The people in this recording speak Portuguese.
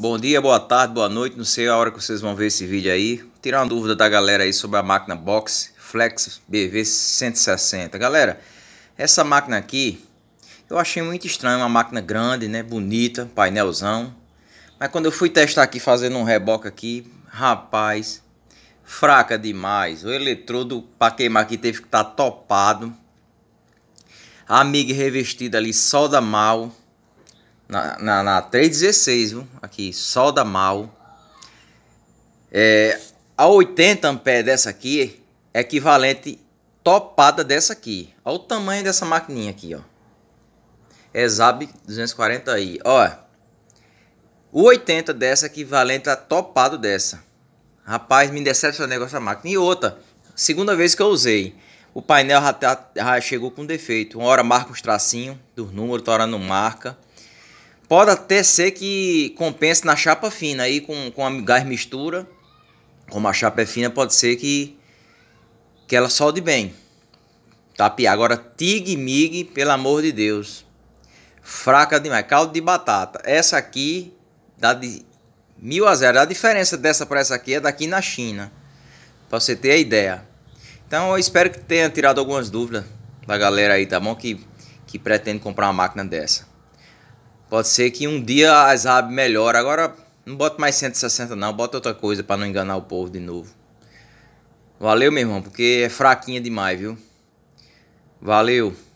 Bom dia, boa tarde, boa noite, não sei a hora que vocês vão ver esse vídeo aí. Tirar uma dúvida da galera aí sobre a máquina Box Flex BV 160. Galera, essa máquina aqui, eu achei muito estranho, uma máquina grande, né, bonita, painelzão. Mas quando eu fui testar aqui, fazendo um reboque aqui, rapaz, fraca demais. O eletrodo para queimar aqui teve que estar tá topado. A MIG revestida ali solda mal na, na, na 316, viu? Aqui, solda mal. É, a 80 ampere dessa aqui é equivalente topada dessa aqui. Olha o tamanho dessa maquininha aqui, ó. É Zab 240i. Ó, o 80 dessa é equivalente a topado dessa. Rapaz, me decepciona com negócio da máquina. E outra, segunda vez que eu usei. O painel já, tá, já chegou com defeito. Uma hora marca os tracinhos dos números, outra hora não marca. Pode até ser que compense na chapa fina, aí com, com a gás mistura. Como a chapa é fina, pode ser que, que ela solde bem. Tapia. Agora, TIG MIG, pelo amor de Deus. Fraca demais. Caldo de batata. Essa aqui dá de mil a zero. A diferença dessa para essa aqui é daqui na China. Para você ter a ideia. Então, eu espero que tenha tirado algumas dúvidas da galera aí, tá bom? Que, que pretende comprar uma máquina dessa. Pode ser que um dia as Zab melhore. Agora não bota mais 160 não, bota outra coisa para não enganar o povo de novo. Valeu, meu irmão, porque é fraquinha demais, viu? Valeu.